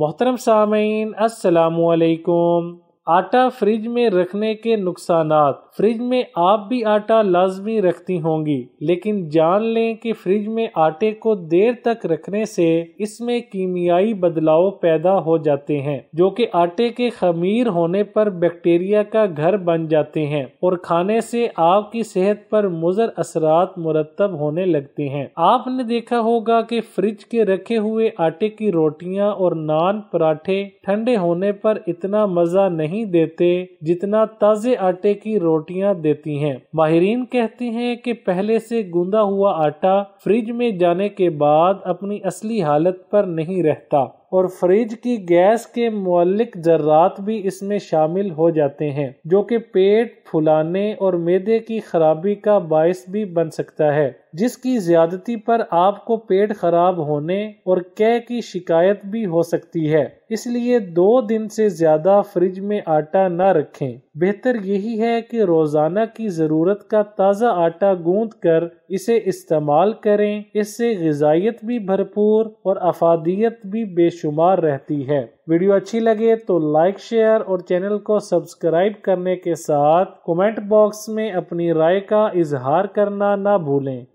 मोहतरम सामीन असलकुम आटा फ्रिज में रखने के नुकसान फ्रिज में आप भी आटा लाजमी रखती होंगी लेकिन जान लें कि फ्रिज में आटे को देर तक रखने से इसमें कीमियाई बदलाव पैदा हो जाते हैं जो कि आटे के खमीर होने पर बैक्टीरिया का घर बन जाते हैं और खाने से आपकी सेहत पर मुजर असरात मुरतब होने लगते हैं आपने देखा होगा कि फ्रिज के रखे हुए आटे की रोटियां और नान पराठे ठंडे होने पर इतना मज़ा नहीं नहीं देते जितना ताज़े आटे की रोटियां देती हैं माहरीन कहते हैं कि पहले से गूंदा हुआ आटा फ्रिज में जाने के बाद अपनी असली हालत पर नहीं रहता और फ्रिज की गैस के मौलिक जर्रात भी इसमें शामिल हो जाते हैं जो कि पेट फुलाने और मैदे की खराबी का बायस भी बन सकता है जिसकी ज्यादती पर आपको पेट खराब होने और कै की शिकायत भी हो सकती है इसलिए दो दिन से ज्यादा फ्रिज में आटा न रखें बेहतर यही है कि रोज़ाना की ज़रूरत का ताज़ा आटा गूंद कर इसे इस्तेमाल करें इससे गजाइत भी भरपूर और अफादियत भी बेशुमार रहती है वीडियो अच्छी लगे तो लाइक शेयर और चैनल को सब्सक्राइब करने के साथ कमेंट बॉक्स में अपनी राय का इजहार करना ना भूलें